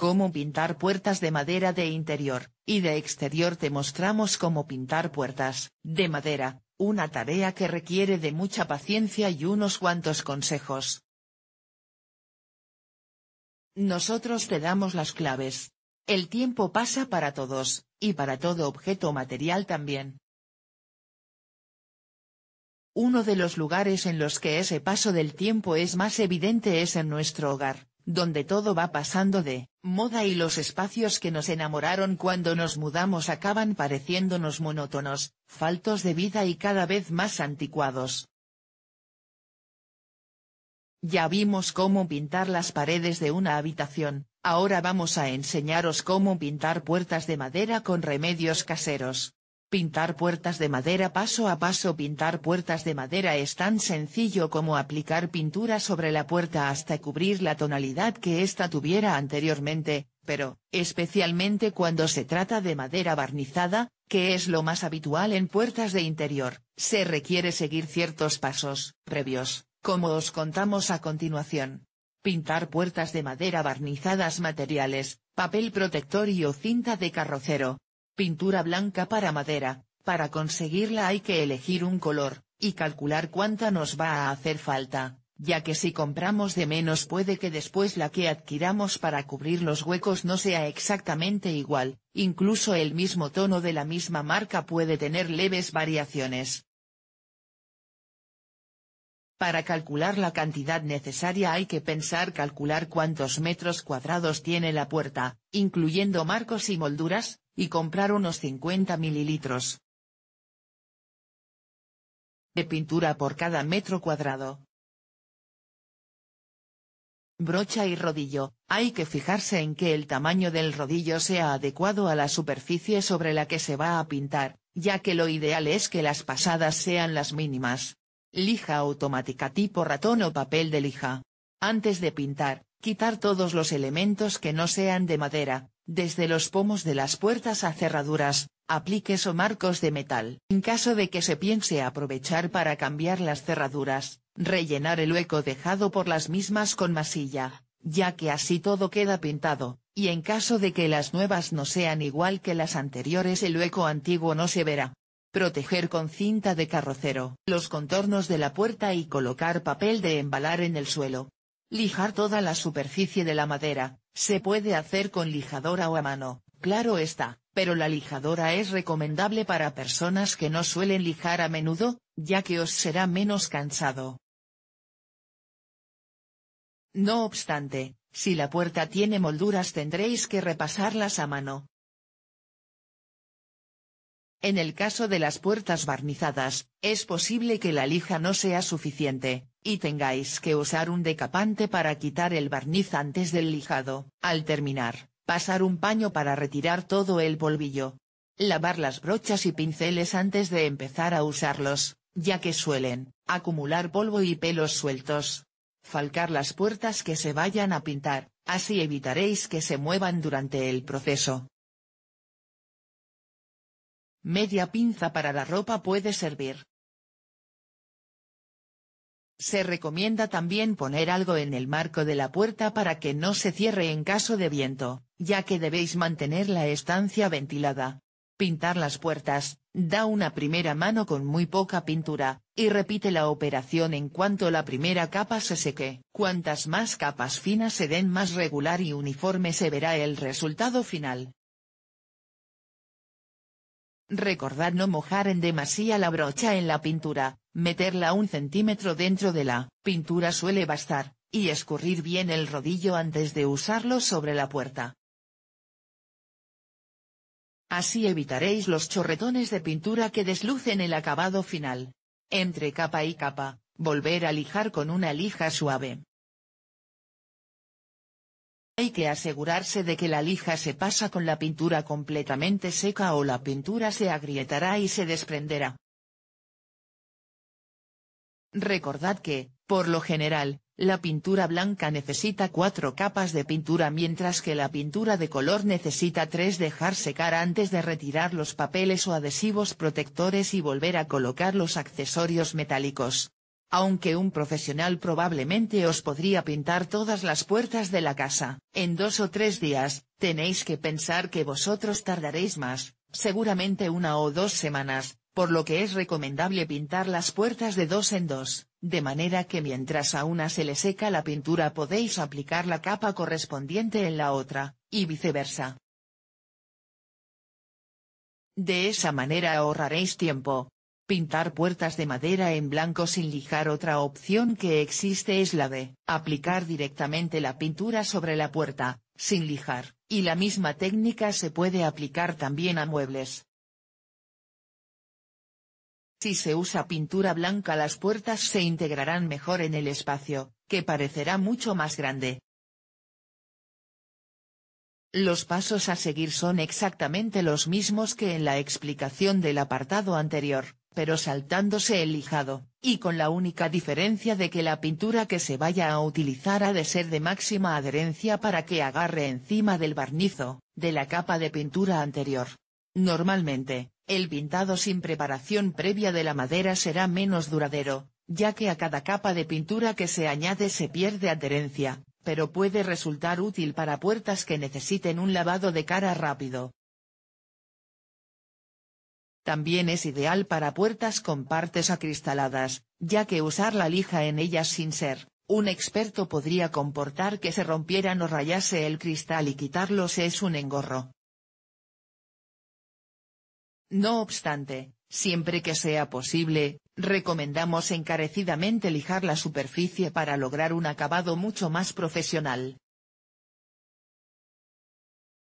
Cómo pintar puertas de madera de interior, y de exterior te mostramos cómo pintar puertas, de madera, una tarea que requiere de mucha paciencia y unos cuantos consejos. Nosotros te damos las claves. El tiempo pasa para todos, y para todo objeto material también. Uno de los lugares en los que ese paso del tiempo es más evidente es en nuestro hogar donde todo va pasando de moda y los espacios que nos enamoraron cuando nos mudamos acaban pareciéndonos monótonos, faltos de vida y cada vez más anticuados. Ya vimos cómo pintar las paredes de una habitación, ahora vamos a enseñaros cómo pintar puertas de madera con remedios caseros. Pintar puertas de madera paso a paso Pintar puertas de madera es tan sencillo como aplicar pintura sobre la puerta hasta cubrir la tonalidad que ésta tuviera anteriormente, pero, especialmente cuando se trata de madera barnizada, que es lo más habitual en puertas de interior, se requiere seguir ciertos pasos, previos, como os contamos a continuación. Pintar puertas de madera barnizadas materiales, papel protector y o cinta de carrocero, pintura blanca para madera, para conseguirla hay que elegir un color, y calcular cuánta nos va a hacer falta, ya que si compramos de menos puede que después la que adquiramos para cubrir los huecos no sea exactamente igual, incluso el mismo tono de la misma marca puede tener leves variaciones. Para calcular la cantidad necesaria hay que pensar calcular cuántos metros cuadrados tiene la puerta, incluyendo marcos y molduras, y comprar unos 50 mililitros de pintura por cada metro cuadrado. Brocha y rodillo, hay que fijarse en que el tamaño del rodillo sea adecuado a la superficie sobre la que se va a pintar, ya que lo ideal es que las pasadas sean las mínimas. Lija automática tipo ratón o papel de lija. Antes de pintar, quitar todos los elementos que no sean de madera, desde los pomos de las puertas a cerraduras, apliques o marcos de metal. En caso de que se piense aprovechar para cambiar las cerraduras, rellenar el hueco dejado por las mismas con masilla, ya que así todo queda pintado, y en caso de que las nuevas no sean igual que las anteriores el hueco antiguo no se verá. Proteger con cinta de carrocero los contornos de la puerta y colocar papel de embalar en el suelo. Lijar toda la superficie de la madera, se puede hacer con lijadora o a mano, claro está, pero la lijadora es recomendable para personas que no suelen lijar a menudo, ya que os será menos cansado. No obstante, si la puerta tiene molduras tendréis que repasarlas a mano. En el caso de las puertas barnizadas, es posible que la lija no sea suficiente, y tengáis que usar un decapante para quitar el barniz antes del lijado, al terminar, pasar un paño para retirar todo el polvillo. Lavar las brochas y pinceles antes de empezar a usarlos, ya que suelen, acumular polvo y pelos sueltos. Falcar las puertas que se vayan a pintar, así evitaréis que se muevan durante el proceso. Media pinza para la ropa puede servir, se recomienda también poner algo en el marco de la puerta para que no se cierre en caso de viento, ya que debéis mantener la estancia ventilada. Pintar las puertas, da una primera mano con muy poca pintura, y repite la operación en cuanto la primera capa se seque. Cuantas más capas finas se den más regular y uniforme se verá el resultado final. Recordad no mojar en demasía la brocha en la pintura, Meterla un centímetro dentro de la pintura suele bastar, y escurrir bien el rodillo antes de usarlo sobre la puerta. Así evitaréis los chorretones de pintura que deslucen el acabado final. Entre capa y capa, volver a lijar con una lija suave. Hay que asegurarse de que la lija se pasa con la pintura completamente seca o la pintura se agrietará y se desprenderá. Recordad que, por lo general, la pintura blanca necesita cuatro capas de pintura mientras que la pintura de color necesita tres dejar secar antes de retirar los papeles o adhesivos protectores y volver a colocar los accesorios metálicos. Aunque un profesional probablemente os podría pintar todas las puertas de la casa, en dos o tres días, tenéis que pensar que vosotros tardaréis más, seguramente una o dos semanas, por lo que es recomendable pintar las puertas de dos en dos, de manera que mientras a una se le seca la pintura podéis aplicar la capa correspondiente en la otra, y viceversa. De esa manera ahorraréis tiempo. Pintar puertas de madera en blanco sin lijar Otra opción que existe es la de aplicar directamente la pintura sobre la puerta, sin lijar, y la misma técnica se puede aplicar también a muebles. Si se usa pintura blanca las puertas se integrarán mejor en el espacio, que parecerá mucho más grande. Los pasos a seguir son exactamente los mismos que en la explicación del apartado anterior, pero saltándose el lijado, y con la única diferencia de que la pintura que se vaya a utilizar ha de ser de máxima adherencia para que agarre encima del barnizo, de la capa de pintura anterior. Normalmente, el pintado sin preparación previa de la madera será menos duradero, ya que a cada capa de pintura que se añade se pierde adherencia, pero puede resultar útil para puertas que necesiten un lavado de cara rápido. También es ideal para puertas con partes acristaladas, ya que usar la lija en ellas sin ser, un experto podría comportar que se rompieran o rayase el cristal y quitarlos es un engorro. No obstante, siempre que sea posible, recomendamos encarecidamente lijar la superficie para lograr un acabado mucho más profesional.